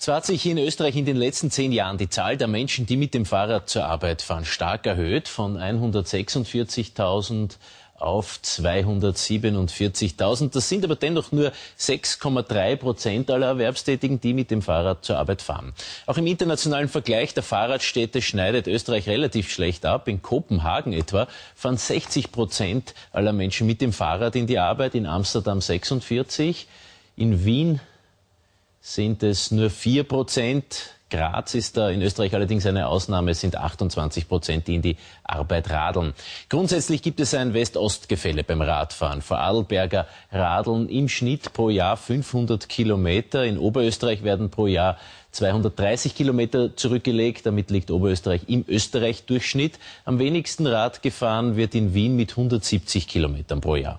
Zwar hat sich in Österreich in den letzten zehn Jahren die Zahl der Menschen, die mit dem Fahrrad zur Arbeit fahren, stark erhöht von 146.000 auf 247.000. Das sind aber dennoch nur 6,3 Prozent aller Erwerbstätigen, die mit dem Fahrrad zur Arbeit fahren. Auch im internationalen Vergleich der Fahrradstädte schneidet Österreich relativ schlecht ab. In Kopenhagen etwa fahren 60 Prozent aller Menschen mit dem Fahrrad in die Arbeit, in Amsterdam 46, in Wien sind es nur 4 Prozent. Graz ist da in Österreich allerdings eine Ausnahme, es sind 28 Prozent, die in die Arbeit radeln. Grundsätzlich gibt es ein West-Ost-Gefälle beim Radfahren. Vorarlberger radeln im Schnitt pro Jahr 500 Kilometer. In Oberösterreich werden pro Jahr 230 Kilometer zurückgelegt. Damit liegt Oberösterreich im Österreich-Durchschnitt. Am wenigsten Rad gefahren wird in Wien mit 170 Kilometern pro Jahr.